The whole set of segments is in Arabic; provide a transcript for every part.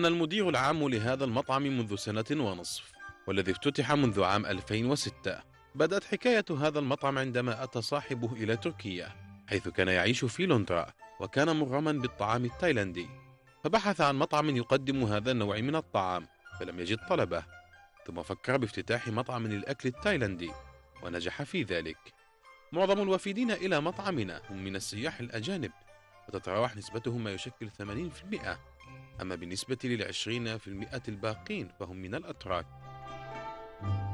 أنا المدير العام لهذا المطعم منذ سنة ونصف والذي افتتح منذ عام 2006 بدأت حكاية هذا المطعم عندما أتى صاحبه إلى تركيا حيث كان يعيش في لندن وكان مغرما بالطعام التايلاندي فبحث عن مطعم يقدم هذا النوع من الطعام فلم يجد طلبه ثم فكر بافتتاح مطعم للأكل التايلاندي ونجح في ذلك معظم الوافدين إلى مطعمنا هم من السياح الأجانب وتتراوح نسبتهم ما يشكل 80% أما بالنسبة للعشرين في المئة الباقين فهم من الأتراك thank you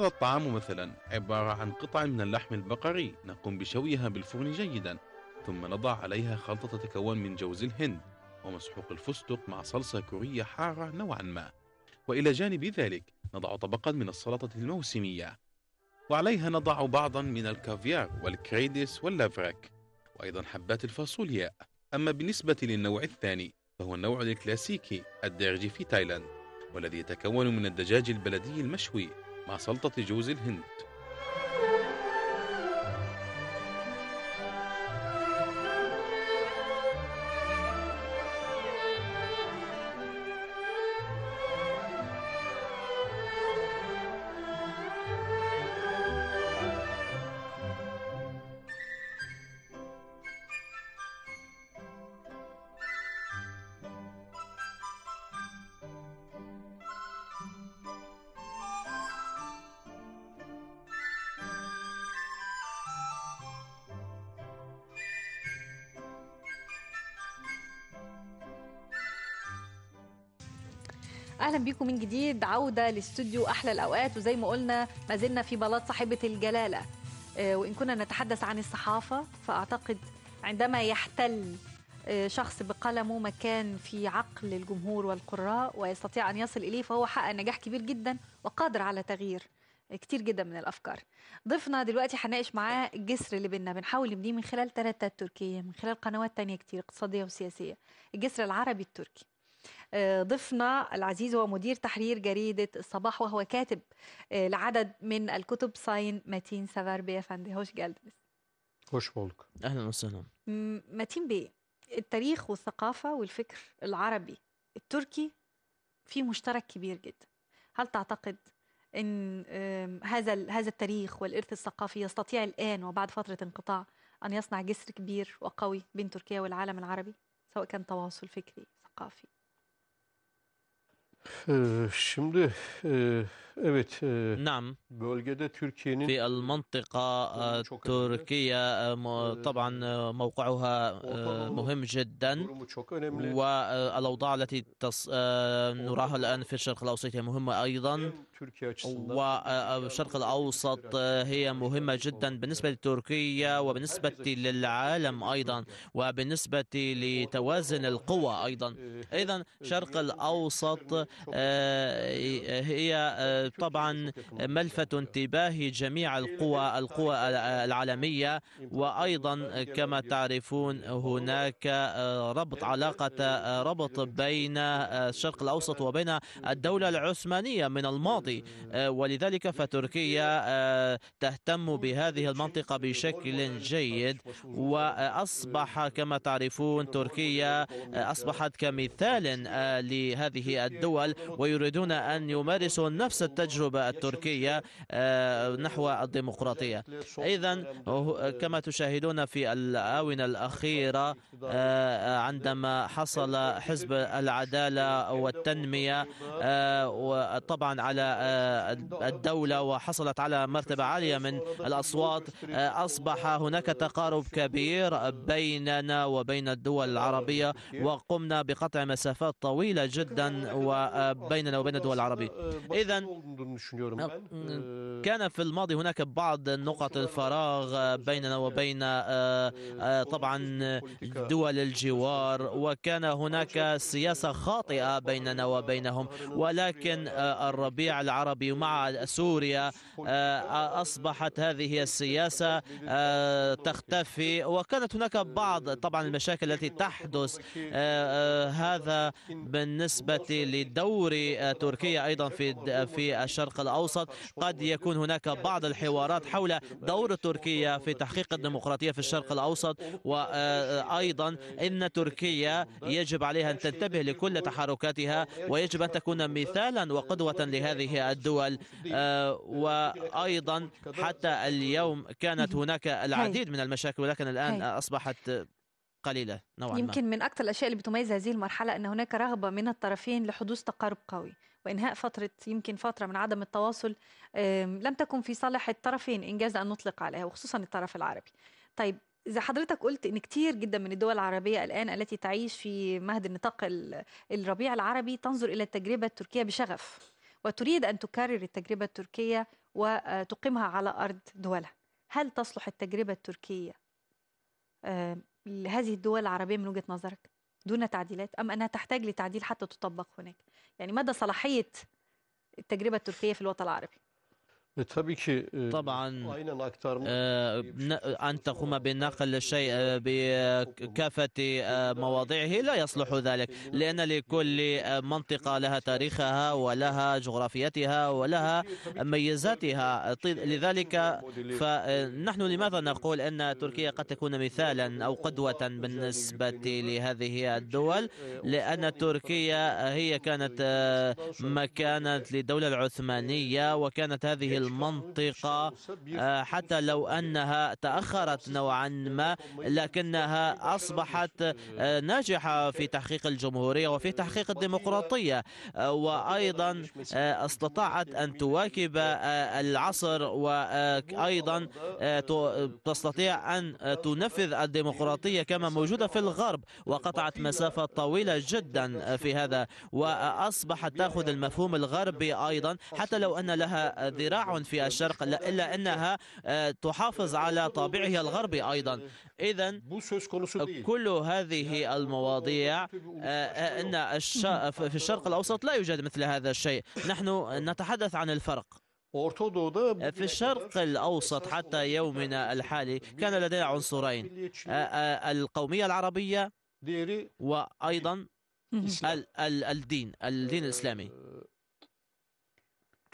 هذا الطعام مثلا عبارة عن قطع من اللحم البقري نقوم بشويها بالفرن جيدا ثم نضع عليها خلطة تتكون من جوز الهند ومسحوق الفستق مع صلصة كورية حارة نوعا ما وإلى جانب ذلك نضع طبقا من السلطة الموسمية وعليها نضع بعضا من الكافيار والكريديس واللافراك وأيضا حبات الفاصوليا أما بالنسبة للنوع الثاني فهو النوع الكلاسيكي الدارج في تايلاند والذي يتكون من الدجاج البلدي المشوي مع سلطة جوز الهند اهلا بيكم من جديد عوده للاستوديو احلى الاوقات وزي ما قلنا ما زلنا في بلاط صاحبه الجلاله آه، وان كنا نتحدث عن الصحافه فاعتقد عندما يحتل آه، شخص بقلمه مكان في عقل الجمهور والقراء ويستطيع ان يصل اليه فهو حقق نجاح كبير جدا وقادر على تغيير آه، كتير جدا من الافكار ضيفنا دلوقتي هنناقش معاه الجسر اللي بينا بنحاول نبنيه من خلال تلاتات تركية من خلال قنوات تانية كتير اقتصادية وسياسية الجسر العربي التركي آه، ضيفنا العزيز هو مدير تحرير جريدة الصباح وهو كاتب آه، لعدد من الكتب ساين متين سافار بيفندي هوش جالدنس هوش بولك أهلا وسهلا متين بي التاريخ والثقافة والفكر العربي التركي في مشترك كبير جدا هل تعتقد ان هذا هذا التاريخ والارث الثقافي يستطيع الان وبعد فتره انقطاع ان يصنع جسر كبير وقوي بين تركيا والعالم العربي سواء كان تواصل فكري ثقافي Şimdi e, evet. نعم. Bölgede Türkiye'nin في المنطقة تركيا طبعا موقعها مهم جدا والأوضاع التي نراها الآن في الشرق الأوسط هي مهمة أيضا والشرق الأوسط هي مهمة جدا بالنسبة لتركيا وبالنسبة للعالم أيضا وبالنسبة لتوازن القوى أيضا إذا الشرق الأوسط آه، هي آه، طبعا ملفت انتباه جميع القوى القوى العالمية وأيضا كما تعرفون هناك آه، ربط علاقة ربط بين الشرق الأوسط وبين الدولة العثمانية من الماضي ولذلك فتركيا تهتم بهذه المنطقة بشكل جيد وأصبح كما تعرفون تركيا أصبحت كمثال لهذه الدول العمل ويريدون أن يمارسوا نفس التجربة التركية آه، نحو الديمقراطية إذا كما تشاهدون في الآونة الأخيرة آه، عندما حصل حزب العدالة والتنمية آه، طبعا على الدولة وحصلت على مرتبة عالية من الأصوات أصبح هناك تقارب كبير بيننا وبين الدول العربية وقمنا بقطع مسافات طويلة جدا و بيننا وبين الدول العربية إذا كان في الماضي هناك بعض نقط الفراغ بيننا وبين طبعا دول الجوار وكان هناك سياسة خاطئة بيننا وبينهم ولكن الربيع العربي مع سوريا أصبحت هذه السياسة تختفي وكانت هناك بعض طبعا المشاكل التي تحدث هذا بالنسبة للدولة دور تركيا أيضا في في الشرق الأوسط قد يكون هناك بعض الحوارات حول دور تركيا في تحقيق الديمقراطية في الشرق الأوسط وأيضا إن تركيا يجب عليها أن تنتبه لكل تحركاتها ويجب أن تكون مثالا وقدوة لهذه الدول وأيضا حتى اليوم كانت هناك العديد من المشاكل ولكن الآن أصبحت قليله نوعا يمكن ما يمكن من اكثر الاشياء اللي بتميز هذه المرحله ان هناك رغبه من الطرفين لحدوث تقارب قوي وانهاء فتره يمكن فتره من عدم التواصل لم تكن في صالح الطرفين انجاز ان نطلق عليها وخصوصا الطرف العربي طيب إذا حضرتك قلت إن كتير جدا من الدول العربية الآن التي تعيش في مهد النطاق الربيع العربي تنظر إلى التجربة التركية بشغف وتريد أن تكرر التجربة التركية وتقيمها على أرض دولها هل تصلح التجربة التركية هذه الدول العربية من وجهة نظرك دون تعديلات أم أنها تحتاج لتعديل حتى تطبق هناك يعني مدى صلاحية التجربة التركية في الوطن العربي طبعا أن تقوم بنقل الشيء بكافة مواضعه لا يصلح ذلك لأن لكل منطقة لها تاريخها ولها جغرافيتها ولها ميزاتها لذلك فنحن لماذا نقول أن تركيا قد تكون مثالا أو قدوة بالنسبة لهذه الدول لأن تركيا هي كانت مكانة للدولة العثمانية وكانت هذه المنطقة آه، حتى لو أنها تأخرت نوعا ما لكنها أصبحت آه، ناجحة في تحقيق الجمهورية وفي تحقيق الديمقراطية آه، وأيضا استطاعت أن تواكب العصر وأيضا تستطيع أن تنفذ الديمقراطية كما موجودة في الغرب وقطعت مسافة طويلة جدا في هذا وأصبحت تأخذ المفهوم الغربي أيضا حتى لو أن لها ذراع تعاون في الشرق إلا أنها آه، تحافظ على طابعها الغربي أيضا إذا كل هذه المواضيع آه، آه، أن في الشرق الأوسط لا يوجد مثل هذا الشيء نحن نتحدث عن الفرق في الشرق الأوسط حتى يومنا الحالي كان لدينا عنصرين القومية العربية وأيضا الدين الدين الإسلامي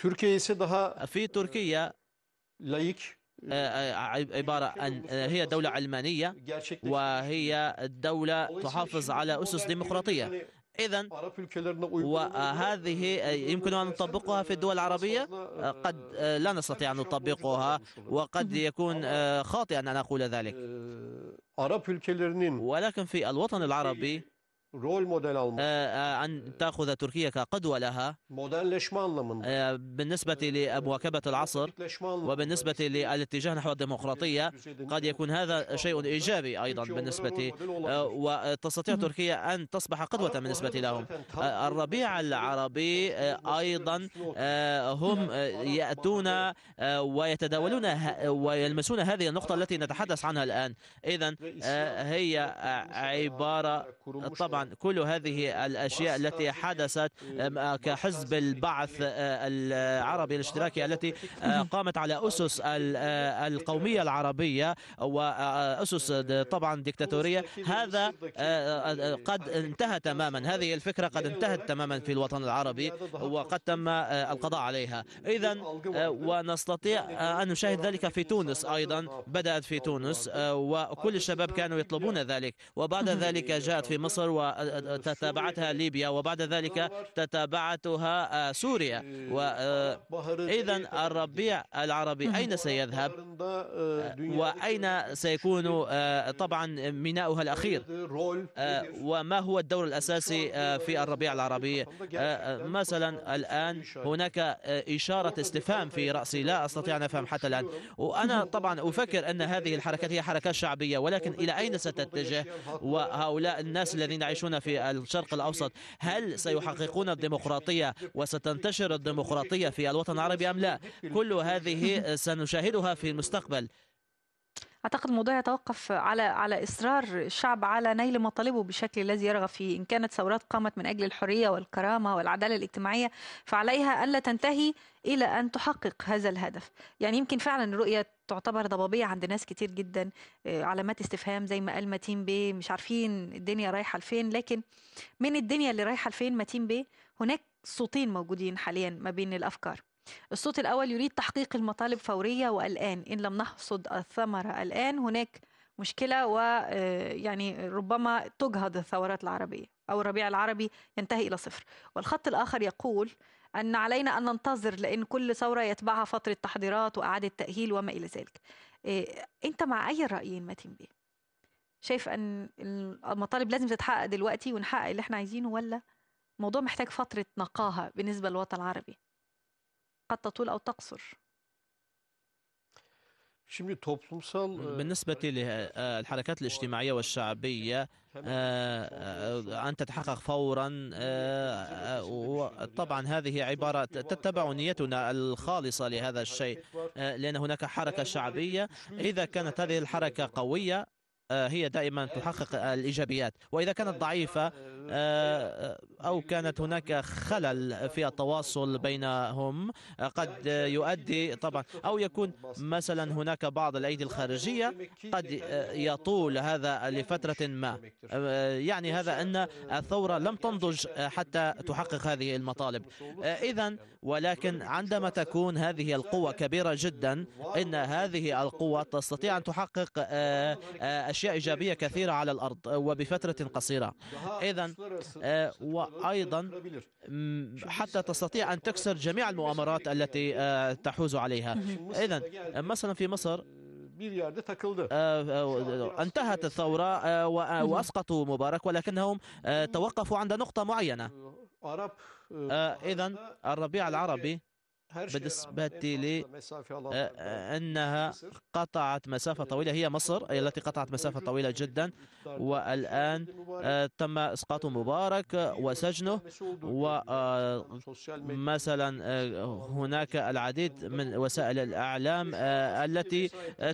ise daha في تركيا لايك e, آه، آه، عبارة أن آه، هي دولة علمانية وهي دولة تحافظ على أسس ديمقراطية إذا وهذه يمكن أن نطبقها في الدول العربية قد e, لا نستطيع أن نطبقها وقد يكون خاطئا أن أقول ذلك e, ولكن في الوطن العربي أن آه، آه، تأخذ تركيا كقدوة لها آه، بالنسبة لمواكبة العصر وبالنسبة للاتجاه نحو الديمقراطية قد يكون هذا شيء إيجابي أيضا بالنسبة وتستطيع تركيا أن تصبح قدوة بالنسبة لهم الربيع العربي أيضا هم يأتون ويتداولون ويلمسون هذه النقطة التي نتحدث عنها الآن إذا هي عبارة طبعا كل هذه الأشياء التي حدثت آه، كحزب البعث آه، العربي الاشتراكي التي آه، قامت على أسس القومية العربية وأسس طبعا دكتاتوريه هذا قد انتهى تماما هذه الفكرة قد انتهت تماما في الوطن العربي وقد تم القضاء عليها إذا ونستطيع أن نشاهد ذلك في تونس أيضا بدأت في تونس وكل الشباب كانوا يطلبون ذلك وبعد ذلك جاءت في مصر و وتتابعتها ليبيا وبعد ذلك تتابعتها آه، سوريا إيه، آه، آه، إذا الربيع العربي أين سيذهب وأين سيكون طبعا ميناؤها الأخير إيه، وما هو الدور الأساسي في الربيع العربي مثلا الآن هناك إشارة استفهام في رأسي لا أستطيع أن أفهم حتى الآن وأنا طبعا أفكر أن هذه الحركات هي حركات شعبية ولكن إلى أين ستتجه وهؤلاء الناس الذين يعيشون في الشرق الأوسط هل سيحققون الديمقراطية وستنتشر الديمقراطية في الوطن العربي أم لا كل هذه سنشاهدها في المستقبل اعتقد الموضوع يتوقف على على اصرار الشعب على نيل مطالبه بالشكل الذي يرغب فيه ان كانت ثورات قامت من اجل الحريه والكرامه والعداله الاجتماعيه فعليها الا تنتهي الى ان تحقق هذا الهدف يعني يمكن فعلا الرؤيه تعتبر ضبابيه عند ناس كتير جدا آه، علامات استفهام زي ما قال متين بيه مش عارفين الدنيا رايحه لفين لكن من الدنيا اللي رايحه لفين متين بيه هناك صوتين موجودين حاليا ما بين الافكار الصوت الأول يريد تحقيق المطالب فورية والآن إن لم نحصد الثمرة الآن هناك مشكلة ويعني آه، ربما تجهض الثورات العربية أو الربيع العربي ينتهي إلى صفر والخط الآخر يقول أن علينا أن ننتظر لأن كل ثورة يتبعها فترة تحضيرات وإعادة تأهيل وما إلى ذلك آه، أنت مع أي الرأيين متين بيه؟ شايف أن المطالب لازم تتحقق دلوقتي ونحقق اللي احنا عايزينه ولا الموضوع محتاج فترة نقاهة بالنسبة للوطن العربي؟ قد تطول أو تقصر e, بالنسبة للحركات الاجتماعية والشعبية آه، آه، أن تتحقق فورا آه، طبعا هذه عبارة تتبع نيتنا الخالصة لهذا الشيء لأن هناك حركة شعبية إذا كانت هذه الحركة قوية هي دائما تحقق الإيجابيات وإذا كانت ضعيفة e, آه، آه، أو كانت هناك خلل في التواصل بينهم قد يؤدي طبعا أو يكون مثلا هناك بعض الأيدي الخارجية قد يطول هذا لفترة ما آه، يعني هذا أن الثورة لم تنضج حتى تحقق هذه المطالب إذا ولكن عندما تكون هذه القوة كبيرة جدا إن هذه القوة تستطيع أن تحقق أشياء إيجابية كثيرة على الأرض وبفترة قصيرة إذا آه، وأيضا حتى تستطيع أن تكسر جميع المؤامرات التي آه، تحوز عليها إذا مثلا في مصر آه، انتهت الثورة وأسقطوا مبارك ولكنهم توقفوا عند نقطة معينة. إذا الربيع العربي بالنسبة لي أنها قطعت مسافة طويلة هي مصر التي قطعت مسافة طويلة جدا والآن تم إسقاط مبارك وسجنه ومثلا هناك العديد من وسائل الإعلام التي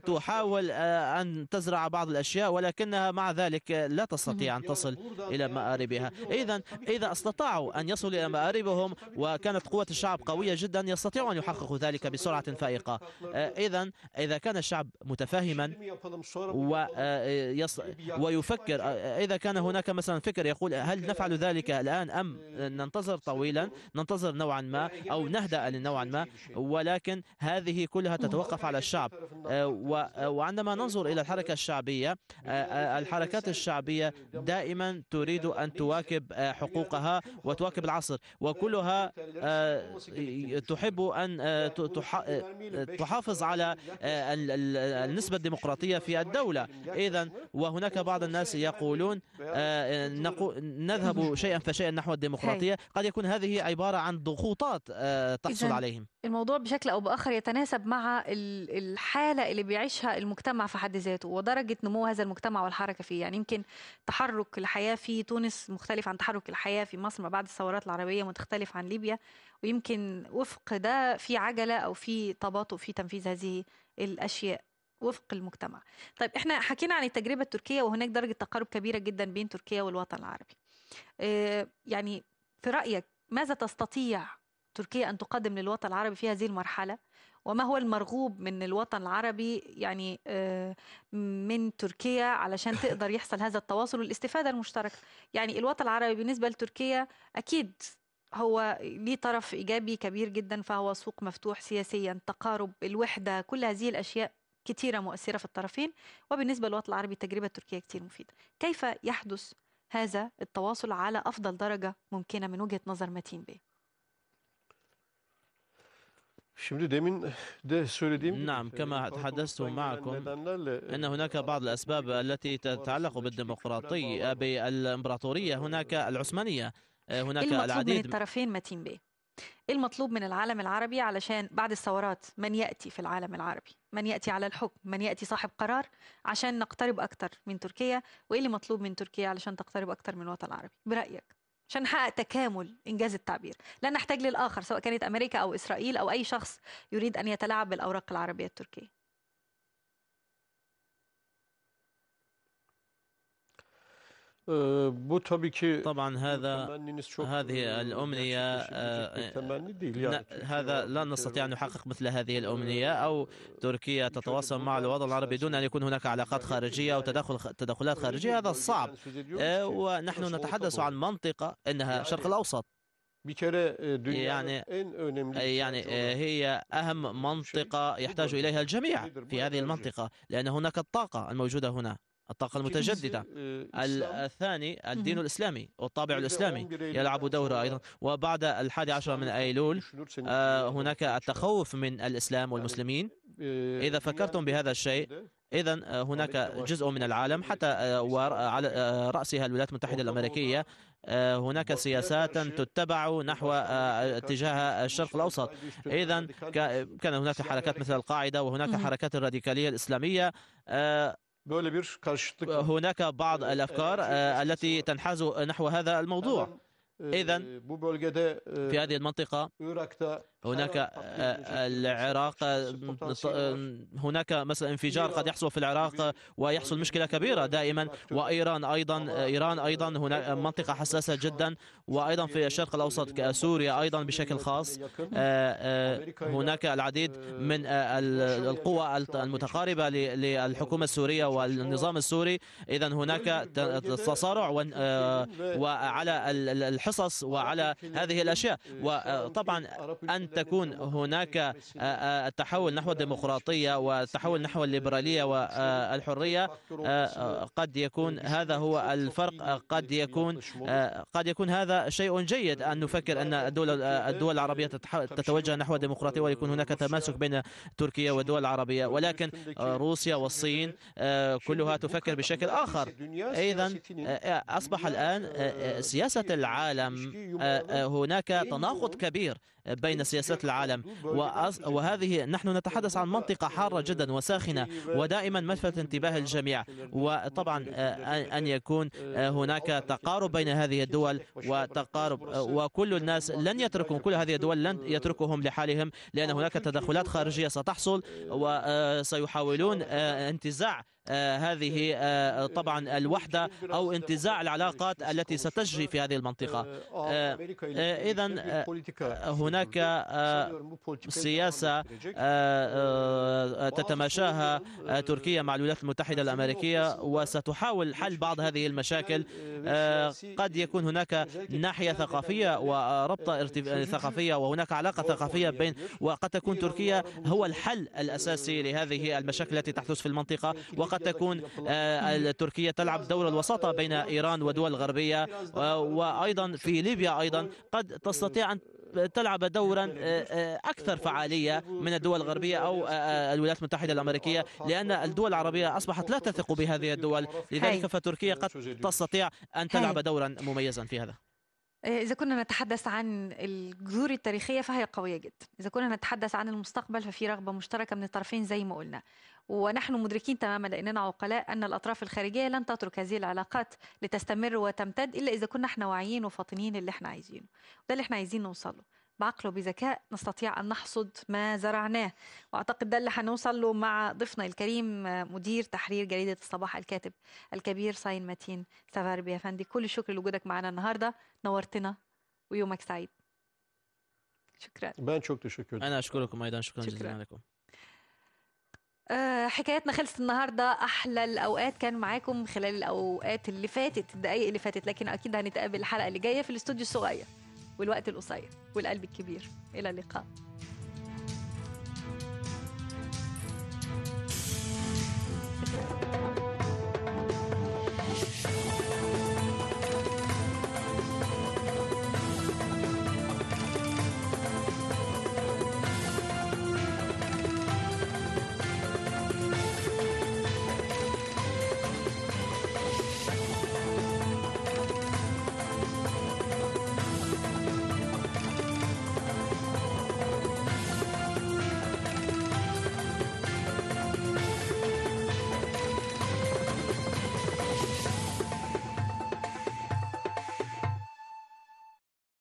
تحاول أن تزرع بعض الأشياء ولكنها مع ذلك لا تستطيع أن تصل إلى مآربها إذا إذا استطاعوا أن يصلوا إلى مآربهم وكانت قوة الشعب قوية جدا يستطيعوا أن يحققوا ذلك بسرعة فائقة آه، إذا إذا كان الشعب متفاهما آه، ويفكر آه، إذا كان هناك مثلا فكر يقول هل نفعل ذلك الآن أم ننتظر طويلا ننتظر نوعا ما أو نهدأ لنوعا ما ولكن هذه كلها تتوقف على الشعب وعندما ننظر إلى الحركة الشعبية الحركات الشعبية دائما تريد أن تواكب حقوقها وتواكب العصر وكلها تحب يجب أن آه، آه، تحافظ على آه، النسبة الديمقراطية في الدولة إذا وهناك بعض الناس يقولون نذهب شيئا فشيئا نحو الديمقراطية قد يكون هذه عبارة عن ضغوطات تحصل عليهم الموضوع بشكل أو بآخر يتناسب مع الحالة اللي بيعيشها المجتمع في حد ذاته ودرجة نمو هذا المجتمع والحركة فيه يعني يمكن تحرك الحياة في تونس مختلف عن تحرك الحياة في مصر ما بعد الثورات العربية متختلف عن ليبيا ويمكن وفق ده في عجله او في تباطؤ في تنفيذ هذه الاشياء وفق المجتمع. طيب احنا حكينا عن التجربه التركيه وهناك درجه تقارب كبيره جدا بين تركيا والوطن العربي. آه، يعني في رايك ماذا تستطيع تركيا ان تقدم للوطن العربي في هذه المرحله؟ وما هو المرغوب من الوطن العربي يعني آه، من تركيا علشان تقدر يحصل هذا التواصل والاستفاده المشتركه؟ يعني الوطن العربي بالنسبه لتركيا اكيد هو ليه طرف ايجابي كبير جدا فهو سوق مفتوح سياسيا تقارب الوحده كل هذه الاشياء كثيره مؤثره في الطرفين وبالنسبه للوطن العربي التجربه التركيه كثير مفيده كيف يحدث هذا التواصل على افضل درجه ممكنه من وجهه نظر متين بيه Şimdi demin de söylediğim نعم كما تحدثت معكم أن هناك بعض الأسباب التي تتعلق بالديمقراطية بالإمبراطورية هناك العثمانية آه، هناك العديد من الطرفين متين به ايه المطلوب من العالم العربي علشان بعد الثورات من ياتي في العالم العربي من ياتي على الحكم من ياتي صاحب قرار عشان نقترب اكتر من تركيا وايه اللي مطلوب من تركيا علشان تقترب اكتر من الوطن العربي برايك عشان نحقق تكامل انجاز التعبير لا نحتاج للاخر سواء كانت امريكا او اسرائيل او اي شخص يريد ان يتلاعب بالاوراق العربيه التركيه طبعا هذا هذه الأمنية هذا لا نستطيع أن نحقق مثل هذه الأمنية أو تركيا تتواصل مع الوضع العربي دون أن يكون هناك علاقات خارجية أو تدخل تدخلات خارجية هذا صعب ونحن نتحدث عن منطقة إنها الشرق الأوسط يعني يعني هي أهم منطقة يحتاج إليها الجميع في هذه المنطقة لأن هناك الطاقة الموجودة هنا الطاقة المتجددة آه، الثاني الدين الإسلامي والطابع الإسلامي يلعب دوره أيضا وبعد الحادي عشر من أيلول آه، هناك التخوف من الإسلام والمسلمين آه، إذا فكرتم بهذا الشيء إذا هناك جزء من العالم حتى على رأسها الولايات المتحدة الأمريكية هناك سياسات تتبع نحو اتجاه الشرق الأوسط إذا كان هناك حركات مثل القاعدة وهناك حركات الراديكالية الإسلامية هناك بعض آه، آه، الأفكار آه، التي تنحاز نحو هذا الموضوع إذا في هذه المنطقة هناك آه، آه، العراق آه، هناك مثلا انفجار قد يحصل في العراق ويحصل مشكله كبيره دائما وايران ايضا ايران ايضا هناك منطقه حساسه جدا وايضا في الشرق الاوسط سوريا ايضا بشكل خاص هناك العديد من القوى المتقاربه للحكومه السوريه والنظام السوري اذا هناك طيب، طيب، تصارع طيب، وعلى الحصص وعلى هذه الاشياء وطبعا ان تكون هناك التحول آه، آه، نحو الديمقراطية والتحول نحو الليبرالية والحرية آه، قد يكون هذا هو الفرق قد يكون قد يكون هذا شيء جيد أن نفكر أن الدول الدول العربية تتوجه نحو الديمقراطية ويكون هناك تماسك بين تركيا والدول العربية ولكن روسيا والصين كلها تفكر بشكل آخر إذا أصبح الآن سياسة العالم هناك تناقض كبير بين سياسات العالم وهذه نحن نتحدث عن منطقة حارة جدا وساخنة ودائما ملفت انتباه الجميع وطبعا آه، أن يكون آه، هناك تقارب بين هذه الدول وتقارب آه، وكل الناس لن يتركهم كل هذه الدول لن يتركهم لحالهم لأن هناك تدخلات خارجية ستحصل وسيحاولون انتزاع آه، هذه آه، طبعا الوحدة أو انتزاع العلاقات التي ستجري في هذه المنطقة آه، إذا هناك سياسة تتماشاها تركيا مع الولايات المتحدة الأمريكية وستحاول حل بعض هذه المشاكل قد يكون هناك ناحية ثقافية وربطة ثقافية وهناك علاقة ثقافية بين وقد تكون تركيا هو الحل الأساسي لهذه المشاكل التي تحدث في المنطقة وقد قد تكون آه، تركيا تلعب دور الوساطة بين إيران ودول غربية وأيضا في ليبيا أيضا قد تستطيع أن تلعب دورا آه، آه، اكثر فعاليه من الدول الغربيه او الولايات المتحده الامريكيه لان الدول العربيه اصبحت لا تثق بهذه الدول لذلك فتركيا قد تستطيع ان تلعب دورا مميزا في هذا إذا كنا نتحدث عن الجذور التاريخية فهي قوية جدا إذا كنا نتحدث عن المستقبل ففي رغبة مشتركة من الطرفين زي ما قلنا ونحن مدركين تماما لأننا عقلاء أن الأطراف الخارجية لن تترك هذه العلاقات لتستمر وتمتد إلا إذا كنا احنا واعيين وفاطنين اللي احنا عايزينه وده اللي احنا عايزين نوصله بعقل وبذكاء نستطيع أن نحصد ما زرعناه وأعتقد ده اللي هنوصل له مع ضيفنا الكريم مدير تحرير جريدة الصباح الكاتب الكبير ساين متين سفاربي يا فندي كل الشكر لوجودك معنا النهاردة نورتنا ويومك سعيد شكرا بان شكرا شكرا أنا أشكركم أيضا شكرا, شكرا. جزيلا لكم آه، حكايتنا خلصت النهارده احلى الاوقات كان معاكم خلال الاوقات اللي فاتت الدقايق اللي فاتت لكن اكيد هنتقابل الحلقه اللي جايه في الاستوديو الصغير والوقت القصير والقلب الكبير الى اللقاء